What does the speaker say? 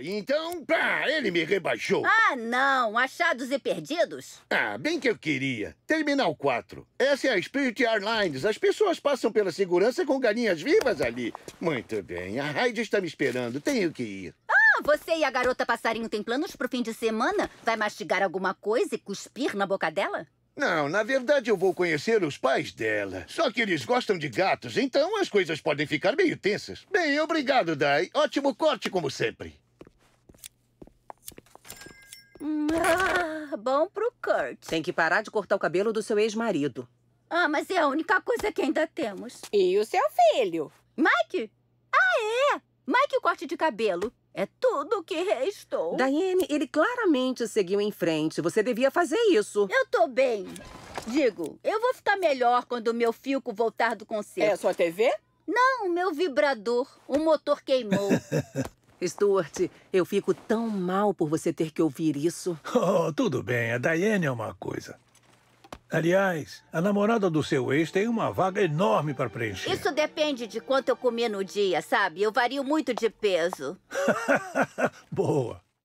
Então, pá, ele me rebaixou. Ah, não. Achados e perdidos? Ah, bem que eu queria. Terminal 4. Essa é a Spirit Airlines. As pessoas passam pela segurança com galinhas vivas ali. Muito bem. A Raid está me esperando. Tenho que ir. Ah, você e a garota passarinho têm planos pro fim de semana? Vai mastigar alguma coisa e cuspir na boca dela? Não, na verdade eu vou conhecer os pais dela. Só que eles gostam de gatos, então as coisas podem ficar meio tensas. Bem, obrigado, Dai. Ótimo corte, como sempre. Ah, bom pro Kurt. Tem que parar de cortar o cabelo do seu ex-marido. Ah, mas é a única coisa que ainda temos. E o seu filho? Mike? Ah, é! Mike, o corte de cabelo. É tudo o que restou. Daiane, ele claramente seguiu em frente. Você devia fazer isso. Eu tô bem. Digo, eu vou ficar melhor quando o meu fico voltar do concerto. É a sua TV? Não, o meu vibrador. O motor queimou. Stuart, eu fico tão mal por você ter que ouvir isso. Oh, tudo bem. A Diane é uma coisa. Aliás, a namorada do seu ex tem uma vaga enorme para preencher. Isso depende de quanto eu comi no dia, sabe? Eu vario muito de peso. Boa.